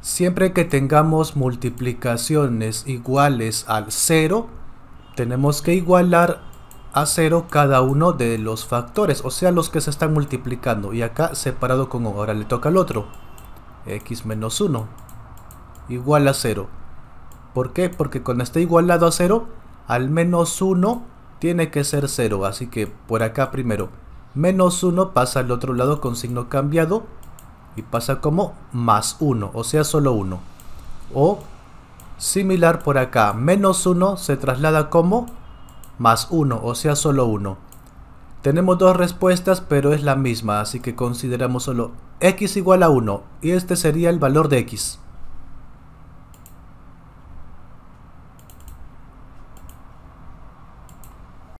Siempre que tengamos multiplicaciones iguales al 0, tenemos que igualar a 0 cada uno de los factores, o sea, los que se están multiplicando. Y acá separado con ahora le toca al otro. x menos 1 igual a 0. ¿Por qué? Porque cuando esté igualado a 0, al menos 1 tiene que ser 0. Así que por acá primero, menos 1 pasa al otro lado con signo cambiado y pasa como más 1, o sea solo 1. O similar por acá, menos 1 se traslada como más 1, o sea solo 1. Tenemos dos respuestas pero es la misma, así que consideramos solo x igual a 1 y este sería el valor de x.